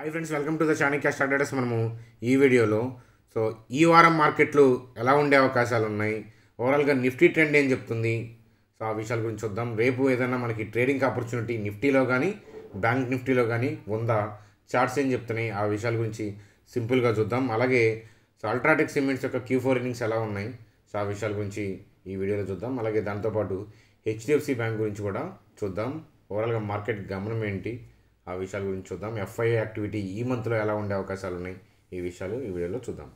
hi friends welcome to the Chanakya Starters మనము ఈ వీడియోలో సో ఈ వారం మార్కెట్లు ఎలా ఉండే అవకాశాలు ఉన్నాయి ఓవరాల్గా నిఫ్టీ ట్రెండ్ ఏం చెప్తుంది సో ఆ విషయాల గురించి చూద్దాం రేపు ఏదైనా మనకి ట్రేడింగ్ ఆపర్చునిటీ నిఫ్టీలో కానీ బ్యాంక్ నిఫ్టీలో కానీ ఉందా చార్ట్స్ ఏం చెప్తున్నాయి ఆ విషయాల గురించి సింపుల్గా చూద్దాం అలాగే సో అల్ట్రాటెక్ సిమెంట్స్ యొక్క క్యూ ఫోర్ ఇన్నింగ్స్ ఎలా ఉన్నాయి సో ఆ విషయాల గురించి ఈ వీడియోలో చూద్దాం అలాగే దాంతోపాటు హెచ్డిఎఫ్సి బ్యాంక్ గురించి కూడా చూద్దాం ఓవరాల్గా మార్కెట్ గమనం ఏంటి ఆ విషయాల గురించి చూద్దాం ఎఫ్ఐ యాక్టివిటీ ఈ మంత్లో ఎలా ఉండే అవకాశాలు ఉన్నాయి ఈ విషయాలు ఈ వీడియోలో చూద్దాం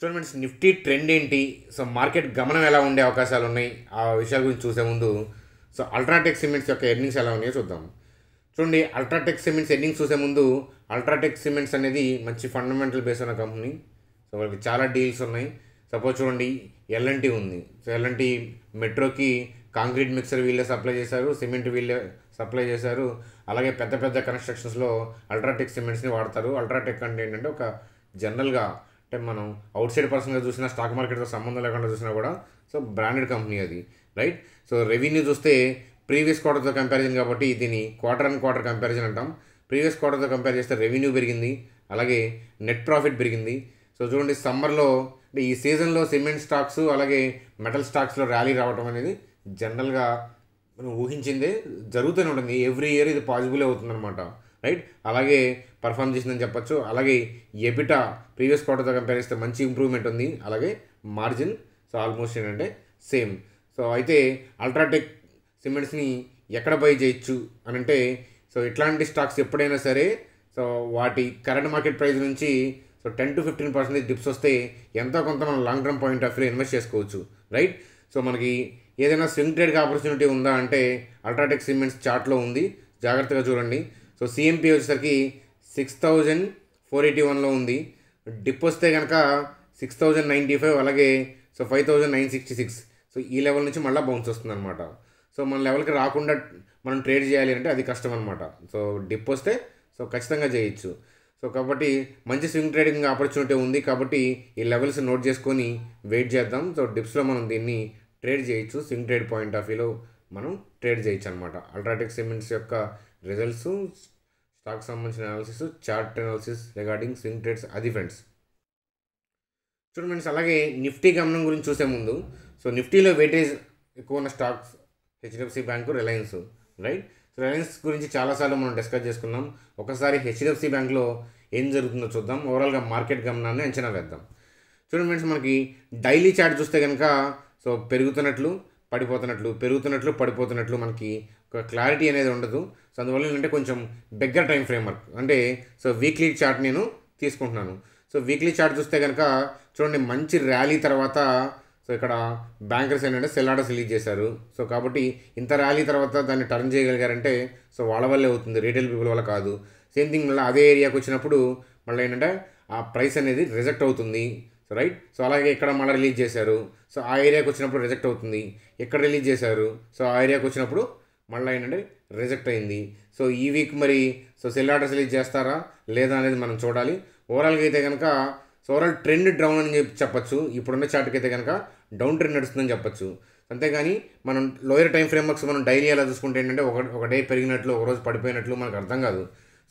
చూడండి ఫ్రెండ్స్ నిఫ్టీ ట్రెండ్ ఏంటి సో మార్కెట్ గమనం ఎలా ఉండే అవకాశాలు ఉన్నాయి ఆ విషయాల గురించి చూసే ముందు సో అల్ట్రాటెక్ సిమెంట్స్ యొక్క ఎర్నింగ్స్ ఎలా ఉన్నాయో చూద్దాం చూడండి అల్ట్రాటెక్ సిమెంట్స్ ఎర్నింగ్స్ చూసే ముందు అల్ట్రాటెక్ సిమెంట్స్ అనేది మంచి ఫండమెంటల్ బేస్ ఉన్న కంపెనీ సో వాళ్ళకి చాలా డీల్స్ ఉన్నాయి సపోజ్ చూడండి ఎల్ఎన్టీ ఉంది సో ఎల్ఎన్టీ మెట్రోకి కాంక్రీట్ మిక్సర్ వీళ్ళే సప్లై చేశారు సిమెంట్ వీళ్ళే సప్లై చేశారు అలాగే పెద్ద పెద్ద కన్స్ట్రక్షన్స్లో అల్ట్రాటెక్ సిమెంట్స్ని వాడతారు అల్ట్రాటెక్ అంటే ఏంటంటే ఒక జనరల్గా అంటే మనం అవుట్ సైడ్ పర్సన్గా చూసినా స్టాక్ మార్కెట్తో సంబంధం లేకుండా చూసినా కూడా సో బ్రాండెడ్ కంపెనీ అది రైట్ సో రెవెన్యూ చూస్తే ప్రీవియస్ క్వార్టర్తో కంపారిజన్ కాబట్టి దీని క్వార్టర్ అండ్ క్వార్టర్ కంపారిజన్ అంటాం ప్రీవియస్ క్వార్టర్తో కంపేర్ చేస్తే రెవెన్యూ పెరిగింది అలాగే నెట్ ప్రాఫిట్ పెరిగింది సో చూడండి సమ్మర్లో అంటే ఈ సీజన్లో సిమెంట్ స్టాక్స్ అలాగే మెటల్ స్టాక్స్లో ర్యాలీ రావడం అనేది జనరల్గా మనం ఊహించిందే జరుగుతూనే ఉంటుంది ఎవ్రీ ఇయర్ ఇది పాజిబుల్ అవుతుందనమాట రైట్ అలాగే పర్ఫామ్ చేసిందని చెప్పచ్చు అలాగే ఎబిటా ప్రీవియస్ క్వార్టర్తో కంపేర్ చేస్తే మంచి ఇంప్రూవ్మెంట్ ఉంది అలాగే మార్జిన్ సో ఆల్మోస్ట్ ఏంటంటే సేమ్ సో అయితే అల్ట్రాటెక్ సిమెంట్స్ని ఎక్కడ బై చేయొచ్చు అని అంటే సో ఇట్లాంటి స్టాక్స్ ఎప్పుడైనా సరే సో వాటి కరెంట్ మార్కెట్ ప్రైస్ నుంచి so ten to fifteen percentage dips వస్తే ఎంతో కొంత మనం long term point of view invest చేసుకోవచ్చు రైట్ సో మనకి ఏదైనా స్వింగ్ ట్రేడ్కి ఆపర్చునిటీ ఉందా అంటే అల్ట్రాటెక్ సిమెంట్స్ చార్ట్లో ఉంది జాగ్రత్తగా చూడండి సో సిఎంపీ వచ్చేసరికి సిక్స్ థౌజండ్ ఫోర్ ఎయిటీ వన్లో ఉంది డిప్ వస్తే కనుక సిక్స్ థౌజండ్ నైంటీ ఫైవ్ అలాగే so five thousand nine sixty six so ఈ లెవెల్ నుంచి మళ్ళీ బౌన్స్ వస్తుంది అనమాట సో మన లెవెల్కి రాకుండా మనం ట్రేడ్ చేయాలి అంటే అది కష్టం అనమాట సో డిప్ వస్తే సో ఖచ్చితంగా చేయొచ్చు సో కాబట్టి మంచి స్వింగ్ ట్రేడింగ్ ఆపర్చునిటీ ఉంది కాబట్టి ఈ లెవెల్స్ నోట్ చేసుకొని వెయిట్ చేద్దాం సో డిప్స్లో మనం దీన్ని ట్రేడ్ చేయొచ్చు సింగ్ ట్రేడ్ పాయింట్ ఆఫ్ వ్యూలో మనం ట్రేడ్ చేయొచ్చు అనమాట అల్ట్రాటెక్ సిమెంట్స్ యొక్క రిజల్ట్స్ స్టాక్ సంబంధించిన analysis chart analysis regarding swing trades అది ఫ్రెండ్స్ చూడండి ఫ్రెండ్స్ అలాగే నిఫ్టీ గమనం గురించి చూసే ముందు సో నిఫ్టీలో వెయిటేజ్ ఎక్కువ ఉన్న stocks HDFC bank Reliance right so Reliance గురించి చాలాసార్లు మనం డిస్కస్ చేసుకున్నాం ఒకసారి హెచ్డిఎఫ్సి బ్యాంక్లో ఏం జరుగుతుందో చూద్దాం ఓవరాల్గా మార్కెట్ గమనాన్ని అంచనా వేద్దాం చూడండి ఫ్రెండ్స్ మనకి డైలీ చార్ట్ చూస్తే కనుక సో పెరుగుతున్నట్లు పడిపోతున్నట్లు పెరుగుతున్నట్లు పడిపోతున్నట్లు మనకి ఒక క్లారిటీ అనేది ఉండదు సో అందువల్ల ఏంటంటే కొంచెం బెగ్గర్ టైం ఫ్రేమ్ వర్క్ అంటే సో వీక్లీ చార్ట్ నేను తీసుకుంటున్నాను సో వీక్లీ చార్ట్ చూస్తే కనుక చూడండి మంచి ర్యాలీ తర్వాత సో ఇక్కడ బ్యాంకర్స్ ఏంటంటే సెల్ ఆర్డర్స్ రిలీజ్ చేశారు సో కాబట్టి ఇంత ర్యాలీ తర్వాత దాన్ని టర్న్ చేయగలిగారంటే సో వాళ్ళ వల్లే అవుతుంది రీటైల్ పీపుల్ వల్ల కాదు సేమ్ థింగ్ మళ్ళీ అదే ఏరియాకి వచ్చినప్పుడు మళ్ళీ ఏంటంటే ఆ ప్రైస్ అనేది రిజెక్ట్ అవుతుంది సో రైట్ సో అలాగే ఇక్కడ మళ్ళీ రిలీజ్ చేశారు సో ఆ ఏరియాకి వచ్చినప్పుడు రిజెక్ట్ అవుతుంది ఇక్కడ రిలీజ్ చేశారు సో ఆ ఏరియాకి వచ్చినప్పుడు మళ్ళీ ఏంటంటే రిజెక్ట్ అయింది సో ఈ వీక్ మరి సో సెల్ ఆర్డర్స్ రిలీజ్ చేస్తారా లేదా అనేది మనం చూడాలి ఓవరాల్గా అయితే కనుక సో ఓవరాల్ ట్రెండ్ డౌన్ అని చెప్పి చెప్పచ్చు ఇప్పుడున్న చార్ట్కి అయితే కనుక డౌన్ ట్రెండ్ నడుస్తుందని చెప్పచ్చు అంతేగాని మనం లోయర్ టైం ఫ్రేమ్వర్క్స్ మనం డైలీ అలా చూసుకుంటే ఏంటంటే ఒక ఒక డే పెరిగినట్లు ఒకరోజు పడిపోయినట్లు మనకు అర్థం కాదు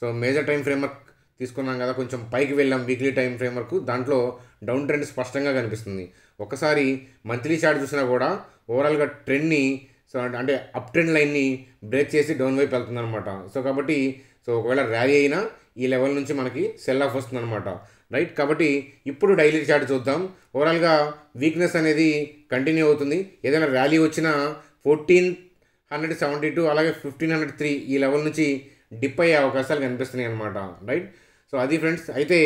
సో మేజర్ టైం ఫ్రేమ్వర్క్ తీసుకున్నాం కదా కొంచెం పైకి వెళ్ళాం వీక్లీ టైం ఫ్రేమ్ వరకు దాంట్లో డౌన్ ట్రెండ్ స్పష్టంగా కనిపిస్తుంది ఒకసారి మంత్లీ చార్ట్ చూసినా కూడా ఓవరాల్గా ట్రెండ్ని సో అంటే అప్ ట్రెండ్ లైన్ని బ్రేక్ చేసి డౌన్ వైపు వెళ్తుందనమాట సో కాబట్టి సో ఒకవేళ ర్యాలీ అయినా ఈ లెవెల్ నుంచి మనకి సెల్ ఆఫ్ వస్తుందన్నమాట రైట్ కాబట్టి ఇప్పుడు డైలీ చార్ట్ చూద్దాం ఓవరాల్గా వీక్నెస్ అనేది కంటిన్యూ అవుతుంది ఏదైనా ర్యాలీ వచ్చినా ఫోర్టీన్ హండ్రెడ్ సెవెంటీ టూ అలాగే ఫిఫ్టీన్ హండ్రెడ్ త్రీ ఈ లెవెల్ నుంచి డిప్ అయ్యే అవకాశాలు కనిపిస్తున్నాయి అనమాట రైట్ సో అది ఫ్రెండ్స్ అయితే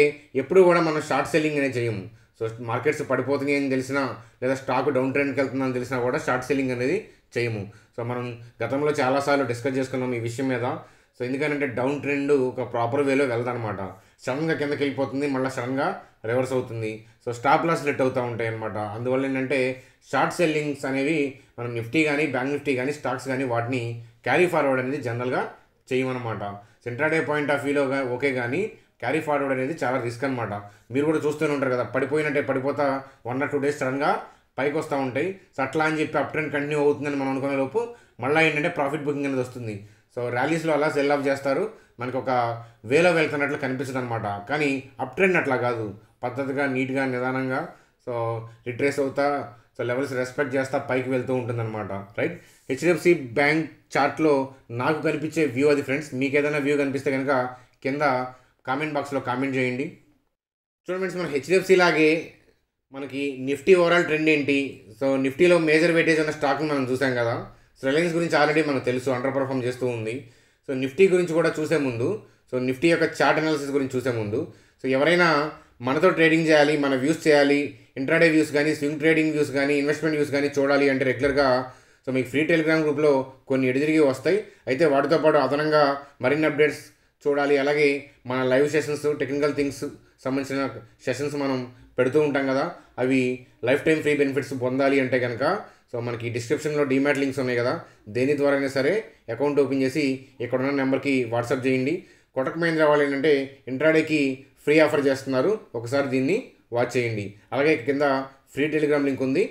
ఎప్పుడు కూడా మనం షార్ట్ సెల్లింగ్ అనేది చేయము సో మార్కెట్స్ పడిపోతున్నాయి అని తెలిసినా లేదా స్టాక్ డౌన్ ట్రెండ్కి వెళ్తుందని తెలిసినా కూడా షార్ట్ సెల్లింగ్ అనేది చేయము సో మనం గతంలో చాలాసార్లు డిస్కస్ చేసుకున్నాం ఈ విషయం మీద సో ఎందుకంటే డౌన్ ట్రెండ్ ఒక ప్రాపర్ వేలో వెళ్దనమాట సడన్గా కిందకి వెళ్ళిపోతుంది మళ్ళీ సడన్గా రివర్స్ అవుతుంది సో స్టాప్ లాస్ లెట్ అవుతూ ఉంటాయి అనమాట అందువల్ల ఏంటంటే షార్ట్ సెల్లింగ్స్ అనేవి మనం నిఫ్టీ కానీ బ్యాంక్ నిఫ్టీ కానీ స్టాక్స్ కానీ వాటిని క్యారీ ఫార్వర్డ్ అనేది జనరల్గా చేయమన్నమాట సెంట్రాడే పాయింట్ ఆఫ్ వ్యూలో ఓకే కానీ క్యారీ ఫార్వర్డ్ అనేది చాలా రిస్క్ అనమాట మీరు కూడా చూస్తూనే ఉంటారు కదా పడిపోయినట్టే పడిపోతా వన్ ఆర్ టూ డేస్ సడన్గా పైకి వస్తూ ఉంటాయి సో అట్లా అని చెప్పి అప్ ట్రెండ్ కంటిన్యూ అవుతుందని మనం అనుకునే లోపు మళ్ళీ ఏంటంటే ప్రాఫిట్ బుకింగ్ అనేది వస్తుంది సో ర్యాలీస్లో అలా సెల్ ఆఫ్ చేస్తారు మనకు ఒక వేలో వెళ్తున్నట్లు కనిపిస్తుంది అనమాట కానీ అప్ ట్రెండ్ అట్లా కాదు పద్ధతిగా నీట్గా నిదానంగా సో రిట్రేస్ అవుతా సో లెవెల్స్ రెస్పెక్ట్ చేస్తా పైకి వెళ్తూ ఉంటుంది అనమాట రైట్ హెచ్డిఎఫ్సి బ్యాంక్ చార్ట్లో నాకు కనిపించే వ్యూ అది ఫ్రెండ్స్ మీకు ఏదైనా వ్యూ కనిపిస్తే కనుక కింద కామెంట్ బాక్స్లో కామెంట్ చేయండి చూడండి ఫ్రెండ్స్ మన హెచ్డిఎఫ్సి లాగే మనకి నిఫ్టీ ఓవరాల్ ట్రెండ్ ఏంటి సో నిఫ్టీలో మేజర్ వెయిటేజ్ ఉన్న స్టాక్ని మనం చూసాం కదా సో రిలయన్స్ గురించి ఆల్రెడీ మనకు తెలుసు అండర్ పర్ఫామ్ చేస్తూ ఉంది సో నిఫ్టీ గురించి కూడా చూసే ముందు సో నిఫ్టీ యొక్క చార్ట్ అనాలిసిస్ గురించి చూసే ముందు సో ఎవరైనా మనతో ట్రేడింగ్ చేయాలి మన వ్యూస్ చేయాలి ఇంట్రాడే వ్యూస్ కానీ స్వింగ్ ట్రేడింగ్ వ్యూస్ కానీ ఇన్వెస్ట్మెంట్ వ్యూస్ కానీ చూడాలి అంటే రెగ్యులర్గా సో మీకు ఫ్రీ టెలిగ్రామ్ గ్రూప్లో కొన్ని ఎడిదిరిగి వస్తాయి అయితే వాటితో పాటు అదనంగా మరిన్ని అప్డేట్స్ చూడాలి అలాగే మన లైవ్ సెషన్స్ టెక్నికల్ థింగ్స్ సంబంధించిన సెషన్స్ మనం పెడుతూ ఉంటాం కదా అవి లైఫ్ టైం ఫ్రీ బెనిఫిట్స్ పొందాలి అంటే కనుక సో మనకి డిస్క్రిప్షన్లో డిమాట్ లింక్స్ ఉన్నాయి కదా దేని ద్వారా అయినా సరే అకౌంట్ ఓపెన్ చేసి ఇక్కడ ఉన్న నెంబర్కి వాట్సాప్ చేయండి కొటక్ మహేంద్ర వాళ్ళు ఏంటంటే ఇంట్రాడేకి ఫ్రీ ఆఫర్ చేస్తున్నారు ఒకసారి దీన్ని వాచ్ చేయండి అలాగే కింద ఫ్రీ టెలిగ్రామ్ లింక్ ఉంది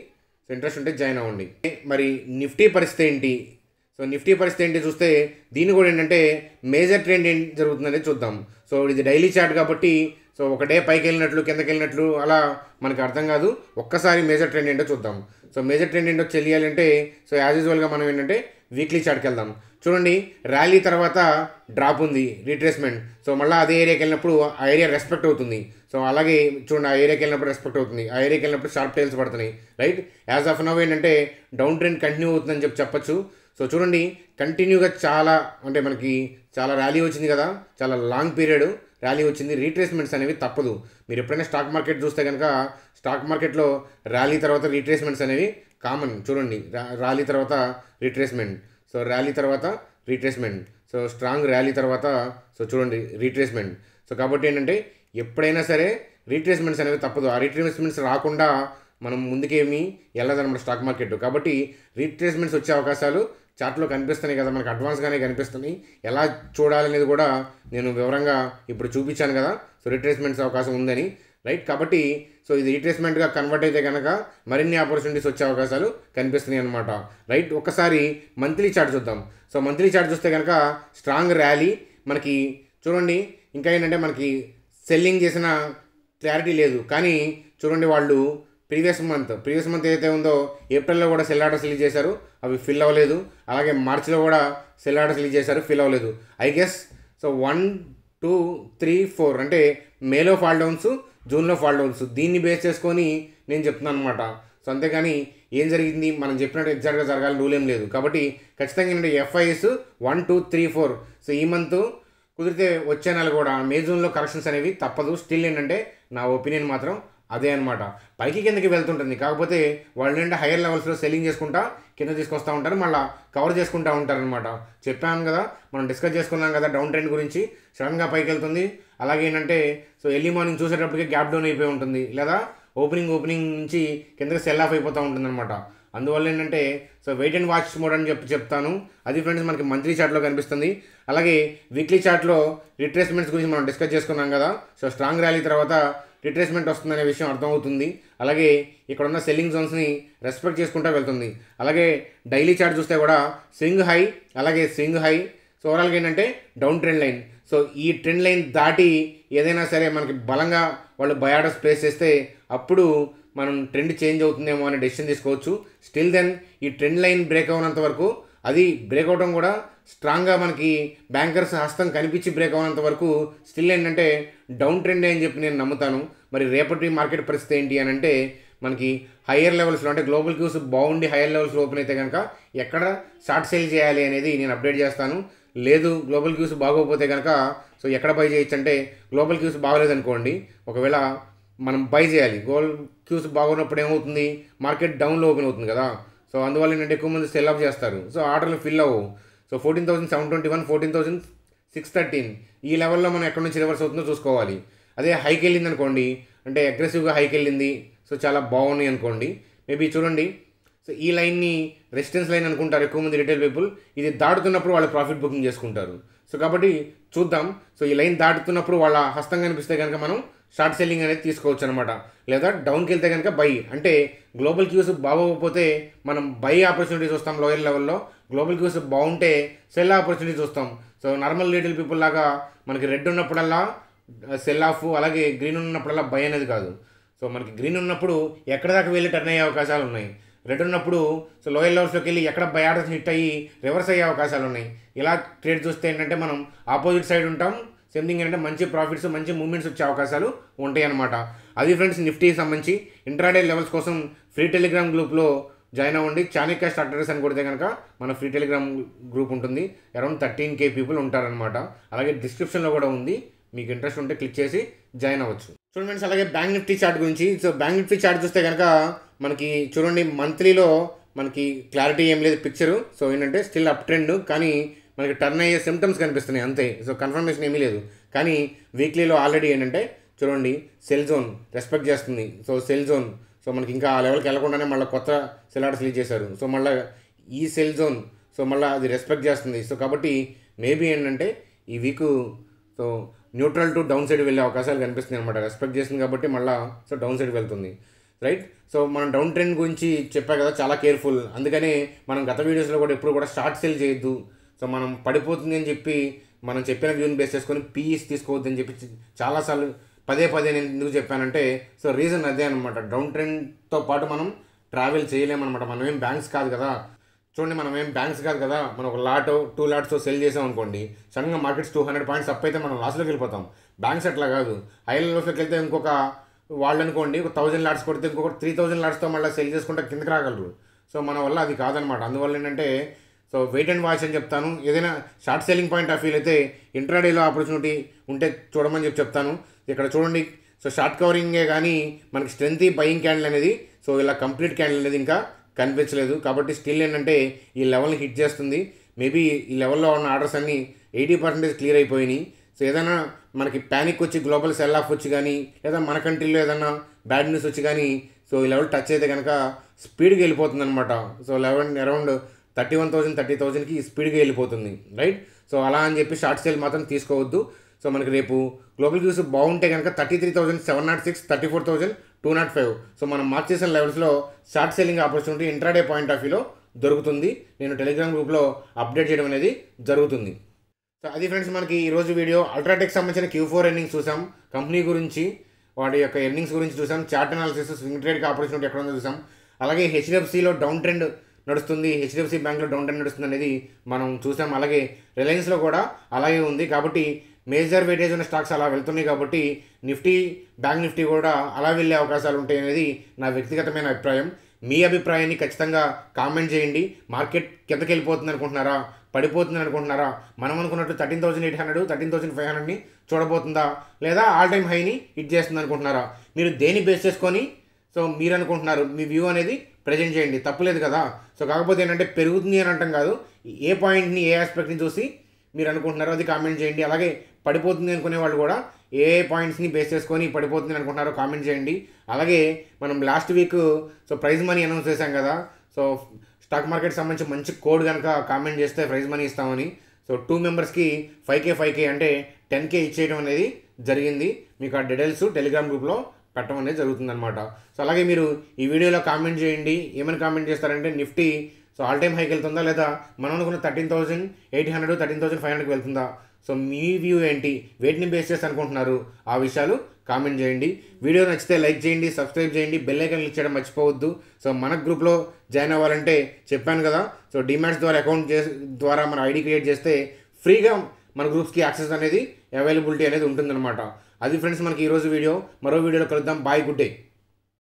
సో ఇంట్రెస్ట్ ఉంటే జాయిన్ అవ్వండి మరి నిఫ్టీ పరిస్థితి ఏంటి సో నిఫ్టీ పరిస్థితి ఏంటి చూస్తే దీన్ని కూడా ఏంటంటే మేజర్ ట్రెండ్ ఏం జరుగుతుందనేది చూద్దాం సో ఇది డైలీ చార్ట్ కాబట్టి సో ఒక డే పైకి వెళ్ళినట్లు కిందకి వెళ్ళినట్లు అలా మనకు అర్థం కాదు ఒక్కసారి మేజర్ ట్రెండ్ ఏంటో చూద్దాం సో మేజర్ ట్రెండ్ ఏంటో తెలియాలంటే సో యాజ్ యూజువల్గా మనం ఏంటంటే వీక్లీ చార్ట్కి వెళ్దాం చూడండి ర్యాలీ తర్వాత డ్రాప్ ఉంది రీట్రేస్మెంట్ సో మళ్ళీ అదే ఏరియాకి వెళ్ళినప్పుడు ఆ ఏరియా రెస్పెక్ట్ అవుతుంది సో అలాగే చూడండి ఆ ఏరియాకి వెళ్ళినప్పుడు రెస్పెక్ట్ అవుతుంది ఆ ఏరియాకి వెళ్ళినప్పుడు షార్ప్ టైల్స్ పడుతున్నాయి రైట్ యాజ్ ఆఫ్ నవ్ ఏంటంటే డౌన్ ట్రెండ్ కంటిన్యూ అవుతుందని చెప్పి చెప్పచ్చు సో చూడండి కంటిన్యూగా చాలా అంటే మనకి చాలా ర్యాలీ వచ్చింది కదా చాలా లాంగ్ పీరియడ్ ర్యాలీ వచ్చింది రీట్రేస్మెంట్స్ అనేవి తప్పదు మీరు ఎప్పుడైనా స్టాక్ మార్కెట్ చూస్తే కనుక స్టాక్ మార్కెట్లో ర్యాలీ తర్వాత రీట్రేస్మెంట్స్ అనేవి కామన్ చూడండి ర్యాలీ తర్వాత రీట్రేస్మెంట్ సో ర్యాలీ తర్వాత రీట్రేస్మెంట్ సో స్ట్రాంగ్ ర్యాలీ తర్వాత సో చూడండి రీట్రేస్మెంట్ సో కాబట్టి ఏంటంటే ఎప్పుడైనా సరే రీట్రేస్మెంట్స్ అనేవి తప్పదు ఆ రీట్రేస్మెంట్స్ రాకుండా మనం ముందుకేమీ వెళ్ళదనమాట స్టాక్ మార్కెట్ కాబట్టి రీట్రేస్మెంట్స్ వచ్చే అవకాశాలు చాట్లో కనిపిస్తున్నాయి కదా మనకు అడ్వాన్స్గానే కనిపిస్తున్నాయి ఎలా చూడాలనేది కూడా నేను వివరంగా ఇప్పుడు చూపించాను కదా సో రిట్రేస్మెంట్స్ అవకాశం ఉందని రైట్ కాబట్టి సో ఇది రిట్రేస్మెంట్గా కన్వర్ట్ అయితే కనుక మరిన్ని ఆపర్చునిటీస్ వచ్చే అవకాశాలు కనిపిస్తున్నాయి అనమాట రైట్ ఒక్కసారి మంత్లీ చార్ట్ చూద్దాం సో మంత్లీ చార్ట్ చూస్తే కనుక స్ట్రాంగ్ ర్యాలీ మనకి చూడండి ఇంకా ఏంటంటే మనకి సెల్లింగ్ చేసిన క్లారిటీ లేదు కానీ చూడండి వాళ్ళు ప్రీవియస్ మంత్ ప్రీవియస్ మంత్ ఏదైతే ఉందో ఏప్రిల్లో కూడా సెల్ ఆర్డర్స్ రిలీజ్ చేశారు అవి ఫిల్ అవ్వలేదు అలాగే మార్చిలో కూడా సెల్ ఆర్డర్స్ రిలీజ్ చేశారు ఫిల్ అవ్వలేదు I guess so one two three four అంటే మేలో ఫాల్ డౌన్స్ జూన్లో ఫాల్ డౌన్స్ దీన్ని బేస్ చేసుకొని నేను చెప్తున్నాను అనమాట సో అంతేగాని ఏం జరిగింది మనం చెప్పినట్టు ఎగ్జాక్ట్గా జరగాలి రూల్ ఏం లేదు కాబట్టి ఖచ్చితంగా ఏంటంటే FIS one two three four so ఈ మంత్ కుదిరితే వచ్చే నెల కూడా మే జూన్లో కరెక్షన్స్ అనేవి తప్పదు స్టిల్ ఏంటంటే నా ఒపీనియన్ మాత్రం అదే అనమాట పైకి కిందకి వెళ్తుంటుంది కాకపోతే వాళ్ళ నిండా హైయర్ లెవెల్స్లో సెల్లింగ్ చేసుకుంటా కింద తీసుకొస్తూ ఉంటారు మళ్ళీ కవర్ చేసుకుంటూ ఉంటారనమాట చెప్పాను కదా మనం డిస్కస్ చేసుకున్నాం కదా డౌన్ ట్రెండ్ గురించి సడన్గా పైకి వెళ్తుంది అలాగే ఏంటంటే సో ఎర్లీ మార్నింగ్ చూసేటప్పటికే గ్యాప్ డౌన్ అయిపోయి ఉంటుంది లేదా ఓపెనింగ్ ఓపెనింగ్ నుంచి కిందకి సెల్ ఆఫ్ అయిపోతూ ఉంటుంది అనమాట అందువల్ల ఏంటంటే so wait and watch mode అని చెప్పి చెప్తాను అది ఫ్రెండ్స్ మనకి మంత్లీ చార్ట్లో కనిపిస్తుంది అలాగే వీక్లీ చార్ట్లో రిట్రేస్మెంట్స్ గురించి మనం డిస్కస్ చేసుకున్నాం కదా సో స్ట్రాంగ్ ర్యాలీ తర్వాత రిట్రేస్మెంట్ వస్తుందనే విషయం అర్థమవుతుంది అలాగే ఇక్కడ ఉన్న సెల్లింగ్ జోన్స్ని రెస్పెక్ట్ చేసుకుంటూ వెళ్తుంది అలాగే డైలీ చార్ట్ చూస్తే కూడా స్వింగ్ హై అలాగే స్వింగ్ హై సో ఓవరాల్గా ఏంటంటే డౌన్ ట్రెండ్ లైన్ సో ఈ ట్రెండ్ లైన్ దాటి ఏదైనా సరే మనకి బలంగా వాళ్ళు బయాడస్ ప్లేస్ చేస్తే అప్పుడు మనం ట్రెండ్ చేంజ్ అవుతుందేమో అనే డెసిషన్ తీసుకోవచ్చు స్టిల్ దెన్ ఈ ట్రెండ్ లైన్ బ్రేక్ అవ్వనంత వరకు అది బ్రేక్ అవడం కూడా స్ట్రాంగ్గా మనకి బ్యాంకర్స్ హస్తం కనిపించి బ్రేక్ అవ్వనంత వరకు స్టిల్ ఏంటంటే డౌన్ ట్రెండ్ అని చెప్పి నేను నమ్ముతాను మరి రేపటి మార్కెట్ పరిస్థితి ఏంటి అని అంటే మనకి హయ్యర్ లెవెల్స్లో అంటే గ్లోబల్ క్యూస్ బాగుండి హయ్యర్ లెవెల్స్లో ఓపెన్ అయితే కనుక ఎక్కడ షార్ట్ సేల్ చేయాలి అనేది నేను అప్డేట్ చేస్తాను లేదు గ్లోబల్ క్యూస్ బాగోకపోతే కనుక సో ఎక్కడ బై చేయొచ్చు అంటే గ్లోబల్ క్యూస్ బాగలేదనుకోండి ఒకవేళ మనం బై చేయాలి గోల్ క్యూస్ బాగున్నప్పుడు ఏమవుతుంది మార్కెట్ డౌన్లో ఓపెన్ అవుతుంది కదా సో అందువల్ల ఏంటంటే ఎక్కువ మంది సెల్ ఆఫ్ చేస్తారు సో ఆర్డర్లు ఫిల్ అవ్వవు so fourteen thousand seven twenty one fourteen thousand six thirteen ఈ లెవెల్లో మనం ఎక్కడి నుంచి రివర్స్ అవుతుందో చూసుకోవాలి అదే హైక్ వెళ్ళింది అనుకోండి అంటే అగ్రెసివ్గా హైక్ వెళ్ళింది సో చాలా బాగున్నాయి అనుకోండి మేబీ చూడండి సో ఈ లైన్ని రెసిడెన్స్ లైన్ అనుకుంటారు ఎక్కువ మంది రిటైల్ పీపుల్ ఇది దాటుతున్నప్పుడు వాళ్ళు ప్రాఫిట్ బుకింగ్ చేసుకుంటారు సో కాబట్టి చూద్దాం సో ఈ లైన్ దాటుతున్నప్పుడు వాళ్ళ హస్తం కనిపిస్తే కనుక మనం షార్ట్ సెల్లింగ్ అనేది తీసుకోవచ్చు అనమాట లేదా డౌన్కి వెళ్తే కనుక బై అంటే గ్లోబల్ క్యూస్ బాగోకపోతే మనం బై ఆపర్చునిటీస్ వస్తాం లోయర్ లెవెల్లో గ్లోబల్ క్యూస్ బాగుంటే సెల్ ఆపర్చునిటీస్ చూస్తాం సో నార్మల్ లీటిల్ పీపుల్ లాగా మనకి రెడ్ ఉన్నప్పుడల్లా సెల్ uh, ఆఫ్ అలాగే గ్రీన్ ఉన్నప్పుడల్లా భయం అనేది కాదు సో మనకి గ్రీన్ ఉన్నప్పుడు ఎక్కడ దాకా వెళ్ళి టర్న్ అయ్యే అవకాశాలు ఉన్నాయి రెడ్ ఉన్నప్పుడు సో లోయర్ లెవెల్స్లోకి వెళ్ళి ఎక్కడ బై హిట్ అయ్యి రివర్స్ అయ్యే అవకాశాలు ఉన్నాయి ఇలా ట్రేడ్ చూస్తే ఏంటంటే మనం ఆపోజిట్ సైడ్ ఉంటాం సేమ్ థింగ్ ఏంటంటే మంచి ప్రాఫిట్స్ మంచి మూమెంట్స్ వచ్చే అవకాశాలు ఉంటాయి అన్నమాట అది ఫ్రెండ్స్ నిఫ్టీకి సంబంధించి ఇంట్రాడే లెవెల్స్ కోసం ఫ్రీ టెలిగ్రామ్ గ్రూప్లో జాయిన్ అవ్వండి చాణిక్య స్టార్టర్స్ అని కొడితే కనుక మన ఫ్రీ టెలిగ్రామ్ గ్రూప్ ఉంటుంది అరౌండ్ థర్టీన్ కే పీపుల్ ఉంటారనమాట అలాగే డిస్క్రిప్షన్లో కూడా ఉంది మీకు ఇంట్రెస్ట్ ఉంటే క్లిక్ చేసి జాయిన్ అవ్వచ్చు చూడండి అలాగే బ్యాంక్ నిఫ్టీ చార్ట్ గురించి సో బ్యాంక్ నిఫ్టీ చార్ట్ చూస్తే కనుక మనకి చూడండి మంత్లీలో మనకి క్లారిటీ ఏం లేదు పిక్చరు సో ఏంటంటే స్టిల్ అప్ ట్రెండ్ కానీ మనకి టర్న్ అయ్యే సిమ్టమ్స్ కనిపిస్తున్నాయి అంతే సో కన్ఫర్మేషన్ ఏమీ లేదు కానీ వీక్లీలో ఆల్రెడీ ఏంటంటే చూడండి సెల్ జోన్ రెస్పెక్ట్ చేస్తుంది సో సెల్ జోన్ సో మనకి ఇంకా ఆ లెవెల్కి వెళ్లకుండానే మళ్ళీ కొత్త సెల్ ఆర్డర్స్ లీజ్ చేశారు సో మళ్ళీ ఈ సెల్ జోన్ సో మళ్ళీ అది రెస్పెక్ట్ చేస్తుంది సో కాబట్టి మేబీ ఏంటంటే ఈ week so neutral to down side వెళ్ళే అవకాశాలు కనిపిస్తున్నాయి అనమాట రెస్పెక్ట్ చేస్తుంది కాబట్టి మళ్ళీ సో డౌన్ సైడ్ వెళ్తుంది రైట్ సో మనం డౌన్ ట్రెండ్ గురించి చెప్పా కదా చాలా కేర్ఫుల్ అందుకనే మనం గత వీడియోస్లో కూడా ఎప్పుడు కూడా షార్ట్ సెల్ చేయొద్దు సో మనం పడిపోతుంది అని చెప్పి మనం చెప్పిన వ్యూని బేస్ చేసుకొని పీఈస్ e తీసుకోవద్దని చెప్పి చాలాసార్లు పదే పదే నేను ఎందుకు చెప్పానంటే సో రీజన్ అదే అనమాట డౌన్ ట్రెండ్తో పాటు మనం ట్రావెల్ చేయలేమన్నమాట మనం ఏం బ్యాంక్స్ కాదు కదా చూడండి మనం ఏం బ్యాంక్స్ కాదు కదా మనం ఒక లాట్ టూ లాట్స్ సెల్ చేసాం అనుకోండి సడన్గా markets two hundred points up అయితే మనం లాస్లోకి వెళ్ళిపోతాం బ్యాంక్స్ అట్లా కాదు హై లెవెల్స్లోకి వెళ్తే ఇంకొక వాళ్ళు అనుకోండి ఒక థౌజండ్ లాట్స్ కొడితే ఇంకొక త్రీ థౌజండ్ లాట్స్తో మళ్ళీ సెల్ చేసుకుంటే కిందకి రాగలరు సో మన వల్ల అది కాదనమాట అందువల్ల ఏంటంటే సో వెయిట్ అండ్ వాచ్ అని చెప్తాను ఏదైనా short selling point of feel అయితే ఇంట్రాడేలో ఆపర్చునిటీ ఉంటే చూడమని చెప్పి చెప్తాను ఇక్కడ చూడండి సో షార్ట్ కవరింగే కానీ మనకి స్ట్రెంత్ బయింగ్ క్యాండిల్ అనేది సో ఇలా కంప్లీట్ క్యాండిల్ అనేది ఇంకా కనిపించలేదు కాబట్టి స్టిల్ ఏంటంటే ఈ లెవెల్ని హిట్ చేస్తుంది మేబీ ఈ లెవెల్లో ఉన్న ఆర్డర్స్ అన్నీ ఎయిటీ పర్సెంటేజ్ క్లియర్ అయిపోయినాయి సో ఏదైనా మనకి ప్యానిక్ వచ్చి గ్లోబల్ సెల్ ఆఫ్ వచ్చి కానీ లేదా మన కంట్రీలో ఏదైనా బ్యాడ్ న్యూస్ వచ్చి కానీ సో ఈ లెవెల్ టచ్ అయితే కనుక స్పీడ్గా వెళ్ళిపోతుంది అనమాట so eleven around thirty one thousand thirty థౌసండ్కి స్పీడ్గా వెళ్ళిపోతుంది రైట్ సో అలా అని చెప్పి షార్ట్ సేల్ మాత్రం తీసుకోవద్దు సో మనకి రేపు గ్లోబల్ క్యూస్ బాగుంటే కనుక thirty three thousand seven nought six thirty four thousand two nought five so మనం మార్క్ చేసిన లెవెల్స్లో short selling opportunity intraday point of వ్యూలో దొరుకుతుంది నేను టెలిగ్రామ్ గ్రూప్లో అప్డేట్ చేయడం అనేది జరుగుతుంది సో అది ఫ్రెండ్స్ మనకి ఈరోజు వీడియో అల్ట్రాటెక్ సంబంధించిన క్యూ ఫోర్ ఎర్నింగ్స్ చూసాం కంపెనీ గురించి వాటి యొక్క ఎర్నింగ్స్ గురించి చూసాం చార్ట్ అనాలిసిస్ స్వింగ్ ట్రేడ్కి ఆపర్చునిటీ ఎక్కడ ఉందో చూసాం అలాగే హెచ్డిఎఫ్సిలో డౌన్ ట్రెండ్ నడుస్తుంది హెచ్డిఎఫ్సి బ్యాంక్లో డౌన్ ట్రెండ్ నడుస్తుంది అనేది మనం చూసాం అలాగే రిలయన్స్లో కూడా అలాగే ఉంది కాబట్టి మేజర్ వెయిటేజ్ ఉన్న స్టాక్స్ అలా వెళ్తున్నాయి కాబట్టి నిఫ్టీ బ్యాంక్ నిఫ్టీ కూడా అలా వెళ్ళే అవకాశాలు ఉంటాయి అనేది నా వ్యక్తిగతమైన అభిప్రాయం మీ అభిప్రాయాన్ని ఖచ్చితంగా కామెంట్ చేయండి మార్కెట్ కిందకి వెళ్ళిపోతుంది అనుకుంటున్నారా పడిపోతుంది అనుకుంటున్నారా మనం అనుకున్నట్టు thirteen thousand eight hundred thirteen thousand five హండ్రెడ్ని చూడబోతుందా లేదా ఆల్ టైమ్ హైని హిట్ చేస్తుంది అనుకుంటున్నారా మీరు దేని బేస్ చేసుకొని సో మీరు అనుకుంటున్నారు మీ వ్యూ అనేది ప్రజెంట్ చేయండి తప్పులేదు కదా సో కాకపోతే ఏంటంటే పెరుగుతుంది అని అంటాం కాదు ఏ పాయింట్ని ఏ ఆస్పెక్ట్ని చూసి మీరు అనుకుంటున్నారో అది కామెంట్ చేయండి అలాగే పడిపోతుంది అనుకునే వాళ్ళు కూడా ఏ పాయింట్స్ని బేస్ చేసుకొని పడిపోతుంది అనుకుంటున్నారో కామెంట్ చేయండి అలాగే మనం last week so prize money announce చేశాం కదా సో స్టాక్ మార్కెట్ సంబంధించి మంచి కోడ్ కనుక కామెంట్ చేస్తే ప్రైజ్ మనీ ఇస్తామని సో టూ మెంబర్స్కి ఫైవ్ కే ఫైవ్ కే అంటే టెన్ కే ఇచ్చేయడం అనేది జరిగింది మీకు ఆ డీటెయిల్స్ టెలిగ్రామ్ గ్రూప్లో పెట్టడం అనేది జరుగుతుందనమాట సో అలాగే మీరు ఈ వీడియోలో కామెంట్ చేయండి ఏమైనా కామెంట్ చేస్తారంటే నిఫ్టీ సో ఆల్ టైమ్ హైకి వెళ్తుందా లేదా మనం అనుకున్న thirteen thousand eight hundred thirteen thousand five హండ్రెడ్కి వెళ్తుందా సో మీ వ్యూ ఏంటి వేటిని బేస్ చేసి అనుకుంటున్నారు ఆ విషయాలు కామెంట్ చేయండి వీడియో నచ్చితే లైక్ చేయండి సబ్స్క్రైబ్ చేయండి బెల్ ఐకన్ క్లిక్ చేయడం మర్చిపోవద్దు సో మన గ్రూప్లో జాయిన్ అవ్వాలంటే చెప్పాను కదా సో డిమాట్స్ ద్వారా అకౌంట్ చే ద్వారా మన ఐడి క్రియేట్ చేస్తే ఫ్రీగా మన గ్రూప్స్కి యాక్సెస్ అనేది అవైలబిలిటీ అనేది ఉంటుందన్నమాట అది ఫ్రెండ్స్ మనకి ఈరోజు వీడియో మరో వీడియోలో కలుద్దాం బాయ్ గుడ్ డే